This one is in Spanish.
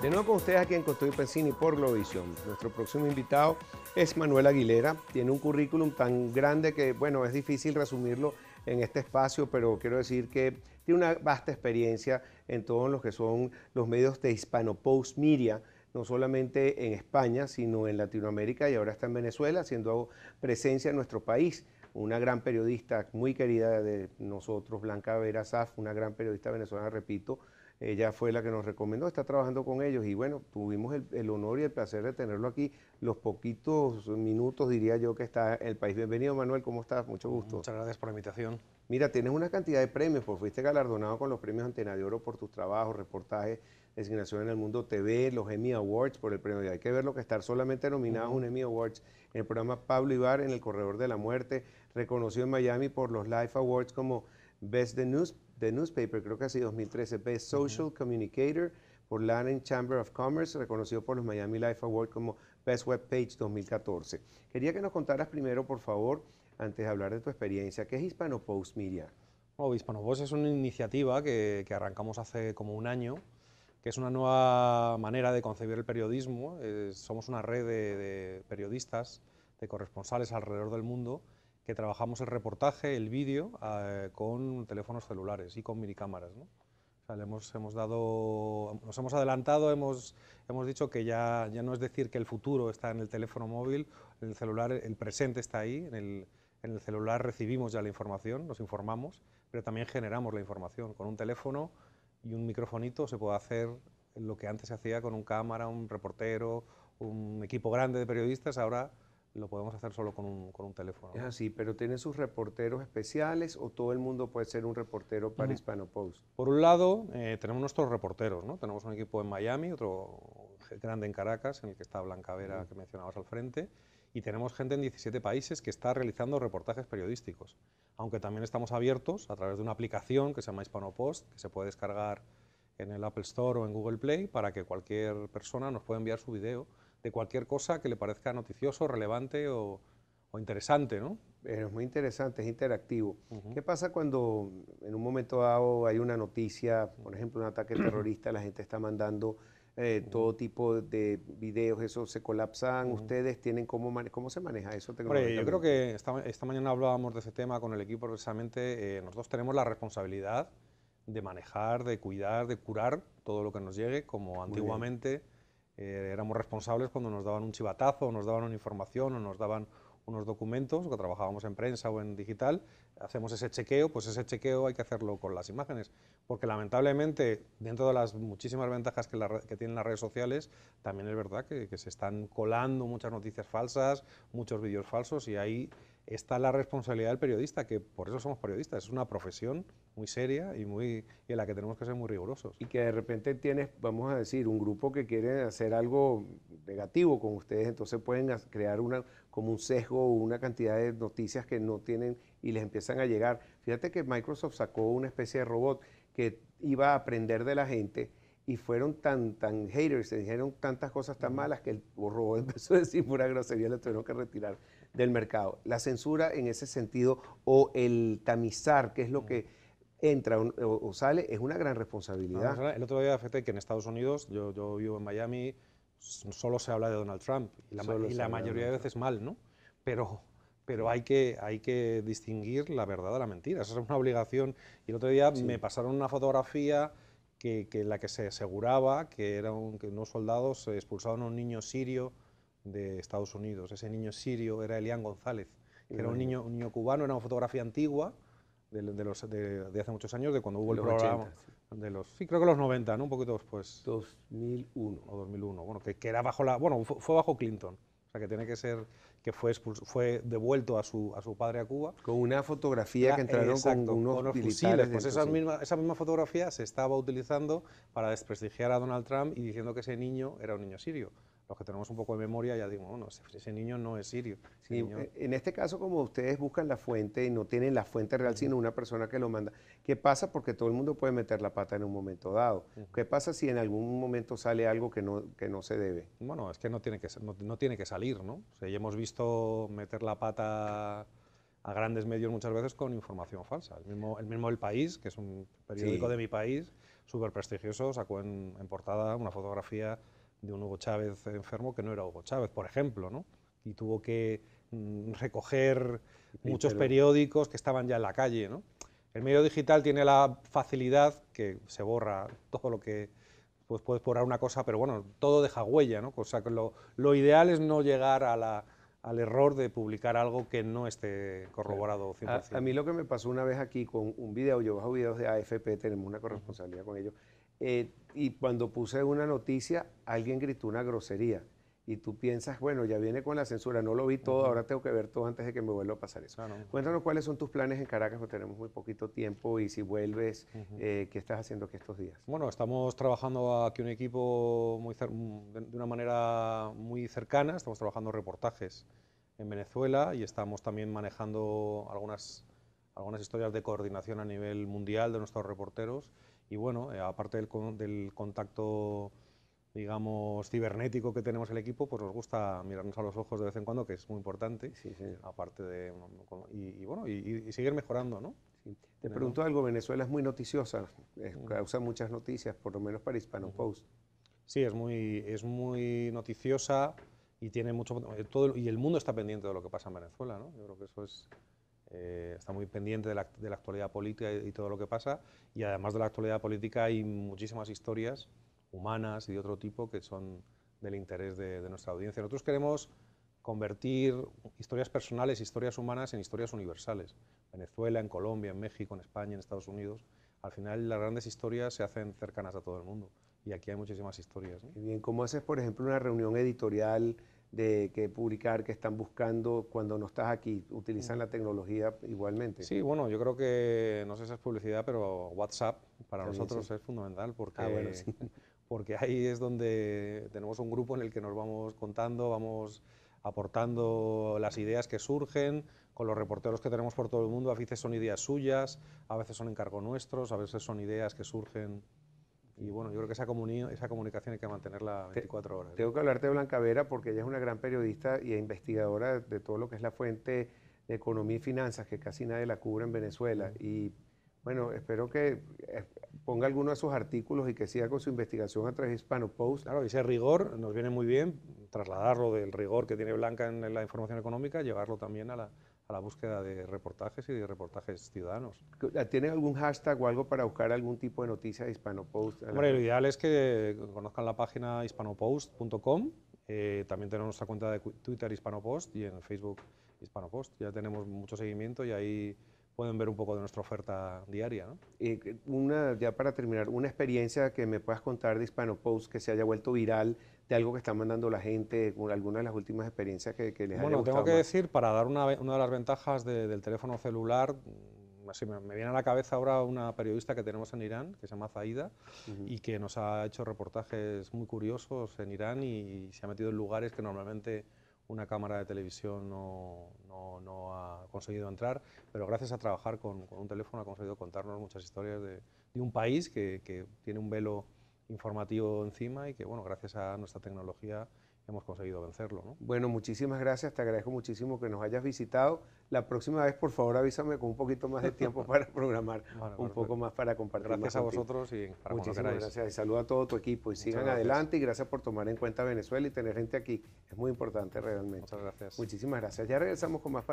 De nuevo con ustedes aquí en Construir Pensini por visión. Nuestro próximo invitado es Manuel Aguilera. Tiene un currículum tan grande que, bueno, es difícil resumirlo en este espacio, pero quiero decir que tiene una vasta experiencia en todos los que son los medios de Hispanopost Media, no solamente en España, sino en Latinoamérica y ahora está en Venezuela, haciendo presencia en nuestro país una gran periodista muy querida de nosotros, Blanca Vera Saf, una gran periodista venezolana, repito, ella fue la que nos recomendó, está trabajando con ellos y bueno, tuvimos el, honor y el placer de tenerlo aquí los poquitos minutos, diría yo, que está el país. Bienvenido Manuel, ¿cómo estás? Mucho mm, gusto. Muchas gracias por la invitación. Mira, tienes una cantidad de premios, pues fuiste galardonado con los premios Antena de Oro por tus trabajos, reportajes designación en el mundo TV, los Emmy Awards por el premio. Y hay que ver lo que estar solamente nominado a un Emmy Awards. En el programa Pablo Ibar en El Corredor de la Muerte, reconocido en Miami por los Life Awards como Best News, Newspaper, creo que así 2013, Best Social Communicator por Lannan Chamber of Commerce, reconocido por los Miami Life Awards como Best Web Page 2014. Quería que nos contaras primero, por favor, antes de hablar de tu experiencia, ¿qué es Hispano Post Media? Oh, Hispano Post es una iniciativa que arrancamos hace como un año que es una nueva manera de concebir el periodismo. Eh, somos una red de, periodistas, de corresponsales alrededor del mundo, que trabajamos el reportaje, el vídeo, eh, con teléfonos celulares y con minicámaras. hemos, hemos dado, nos hemos adelantado, hemos, hemos dicho que ya, ya no es decir que el futuro está en el teléfono móvil, en el celular, el presente está ahí, en el, en el celular recibimos ya la información, nos informamos, pero también generamos la información con un teléfono, y un microfonito se puede hacer lo que antes se hacía con una cámara, un reportero, un equipo grande de periodistas, ahora lo podemos hacer solo con un, teléfono. Es así, pero ¿tienen sus reporteros especiales o todo el mundo puede ser un reportero para Hispano Post? Por un lado, eh, tenemos nuestros reporteros, ¿no? Tenemos un equipo en Miami, otro grande en Caracas, en el que está Blanca Vera, que mencionabas al frente, y tenemos gente en 17 países que está realizando reportajes periodísticos, aunque también estamos abiertos a través de una aplicación que se llama HispanoPost, que se puede descargar en el Apple Store o en Google Play para que cualquier persona nos pueda enviar su video de cualquier cosa que le parezca noticioso, relevante o, interesante, ¿no? Es muy interesante, es interactivo. ¿Qué pasa cuando en un momento dado hay una noticia, por ejemplo, un ataque terrorista, la gente está mandando eh, todo tipo de videos, eso se colapsan. ¿Ustedes tienen cómo, cómo se maneja eso? yo creo que esta, mañana hablábamos de ese tema con el equipo precisamente. Eh, nosotros tenemos la responsabilidad de manejar, de cuidar, de curar todo lo que nos llegue, como antiguamente eh, éramos responsables cuando nos daban un chivatazo, nos daban una información o nos daban unos documentos, que trabajábamos en prensa o en digital, hacemos ese chequeo, pues ese chequeo hay que hacerlo con las imágenes, porque lamentablemente dentro de las muchísimas ventajas que, tienen las redes sociales, también es verdad que, que se están colando muchas noticias falsas, muchos vídeos falsos y ahí está la responsabilidad del periodista, que por eso somos periodistas, es una profesión muy seria y, muy, y en la que tenemos que ser muy rigurosos. Y que de repente tienes, vamos a decir, un grupo que quiere hacer algo negativo con ustedes, entonces pueden crear una, como un sesgo, o una cantidad de noticias que no tienen y les empiezan a llegar. Fíjate que Microsoft sacó una especie de robot que iba a aprender de la gente y fueron tan, tan haters, se dijeron tantas cosas tan malas que el robot empezó a decir pura grosería, le tuvieron que retirar del mercado. La censura en ese sentido o el tamizar, que es lo que entra o, sale, es una gran responsabilidad. el otro día fíjate que en Estados Unidos, yo, yo vivo en Miami, solo se habla de Donald Trump y la, mayoría de veces mal, ¿no? Pero, pero hay, que, hay que distinguir la verdad de la mentira. Esa es una obligación. Y el otro día me pasaron una fotografía que, la que se aseguraba que, eran que unos soldados expulsaban a un niño sirio de Estados Unidos. Ese niño sirio era Elian González, que era un niño, un niño cubano, era una fotografía antigua de, de los, de, hace muchos años, de cuando hubo el programa. sí. De los, sí, creo que los 90, ¿no? Un poquito después. 2001. O 2001, bueno, que, que era bajo la... Bueno, fue bajo Clinton, o sea que tiene que ser que fue, devuelto a su, padre a Cuba. Con una fotografía que entraron con unos, con fusiles. Pues esa misma fotografía se estaba utilizando para desprestigiar a Donald Trump y diciendo que ese niño era un niño sirio los que tenemos un poco de memoria ya digo, bueno, ese, niño no es sirio. Eh, en este caso, como ustedes buscan la fuente y no tienen la fuente real, sino una persona que lo manda, ¿qué pasa? Porque todo el mundo puede meter la pata en un momento dado. ¿Qué pasa si en algún momento sale algo que no, que no se debe? Bueno, es que no tiene que, no, tiene que salir, ¿no? O sea, ya hemos visto meter la pata a grandes medios muchas veces con información falsa. El mismo El, mismo el País, que es un periódico de mi país, súper prestigioso, sacó en portada una fotografía de un Hugo Chávez enfermo que no era Hugo Chávez, por ejemplo, ¿no? Y tuvo que mm, recoger muchos periódicos que estaban ya en la calle, ¿no? El medio digital tiene la facilidad que se borra todo lo que pues puedes borrar una cosa, pero bueno, todo deja huella, ¿no? que lo, ideal es no llegar a la, al error de publicar algo que no esté corroborado 100%. A, mí lo que me pasó una vez aquí con un video, yo bajo videos de AFP, tenemos una corresponsabilidad con ellos, eh, y cuando puse una noticia, alguien gritó una grosería. Y tú piensas, bueno, ya viene con la censura, no lo vi todo, ahora tengo que ver todo antes de que me vuelva a pasar eso. Cuéntanos cuáles son tus planes en Caracas, porque tenemos muy poquito tiempo y si vuelves, eh, ¿qué estás haciendo aquí estos días? Bueno, estamos trabajando aquí un equipo mm, de una manera muy cercana, estamos trabajando reportajes en Venezuela y estamos también manejando algunas, algunas historias de coordinación a nivel mundial de nuestros reporteros. Y bueno, eh, aparte del, contacto, digamos, cibernético que tenemos el equipo, pues nos gusta mirarnos a los ojos de vez en cuando, que es muy importante. Sí, sí. Aparte de. Y, bueno, y, seguir mejorando, ¿no? Te pregunto algo, Venezuela es muy noticiosa, causa muchas noticias, por lo menos para Hispano Post. Sí, es muy, es muy noticiosa y tiene mucho eh, todo y el mundo está pendiente de lo que pasa en Venezuela, ¿no? Yo creo que eso es eh, está muy pendiente de la, actualidad política y, todo lo que pasa. Y además de la actualidad política hay muchísimas historias humanas y de otro tipo que son del interés de, nuestra audiencia. Nosotros queremos convertir historias personales, historias humanas en historias universales. Venezuela, en Colombia, en México, en España, en Estados Unidos. Al final las grandes historias se hacen cercanas a todo el mundo y aquí hay muchísimas historias. ¿no? bien, ¿cómo haces, por ejemplo, una reunión editorial? de que publicar, que están buscando cuando no estás aquí. Utilizan la tecnología igualmente. Sí, bueno, yo creo que, no sé si es publicidad, pero WhatsApp para nosotros es fundamental porque, ah, porque ahí es donde tenemos un grupo en el que nos vamos contando, vamos aportando las ideas que surgen, con los reporteros que tenemos por todo el mundo, a veces son ideas suyas, a veces son encargo nuestros, a veces son ideas que surgen y bueno, yo creo que esa, esa comunicación hay que mantenerla 24 horas. Tengo que hablarte de Blanca Vera porque ella es una gran periodista y e investigadora de todo lo que es la fuente de economía y finanzas, que casi nadie la cubre en Venezuela. Y bueno, espero que eh, ponga alguno de sus artículos y que siga con su investigación a través de Hispano Post. Claro, ese rigor nos viene muy bien, trasladarlo del rigor que tiene Blanca en la información económica, llevarlo también a la, a la búsqueda de reportajes y de reportajes ciudadanos. ¿Tienen algún hashtag o algo para buscar algún tipo de noticia de Hispanopost? Hombre, lo ideal es que conozcan la página hispanopost.com. Eh, también tenemos nuestra cuenta de Twitter Hispanopost y en Facebook Hispanopost. Ya tenemos mucho seguimiento y ahí pueden ver un poco de nuestra oferta diaria. Y eh, una, ya para terminar, una experiencia que me puedas contar de Hispanopost que se haya vuelto viral de algo que está mandando la gente, alguna de las últimas experiencias que, que les bueno, tengo que decir, para dar una, de las ventajas del teléfono celular, mm, me, viene a la cabeza ahora una periodista que tenemos en Irán, que se llama Zaida, y que nos ha hecho reportajes muy curiosos en Irán y, se ha metido en lugares que normalmente una cámara de televisión no, ha conseguido entrar, pero gracias a trabajar con, un teléfono ha conseguido contarnos muchas historias de, un país que tiene un velo informativo encima y que, bueno, gracias a nuestra tecnología hemos conseguido vencerlo. Bueno, muchísimas gracias, te agradezco muchísimo que nos hayas visitado. La próxima vez, por favor, avísame con un poquito más de tiempo para programar, un poco más para compartir. Gracias a vosotros y para Muchísimas gracias y saludo a todo tu equipo y sigan adelante y gracias por tomar en cuenta Venezuela y tener gente aquí. Es muy importante realmente. Muchas gracias. Muchísimas gracias. Ya regresamos con más.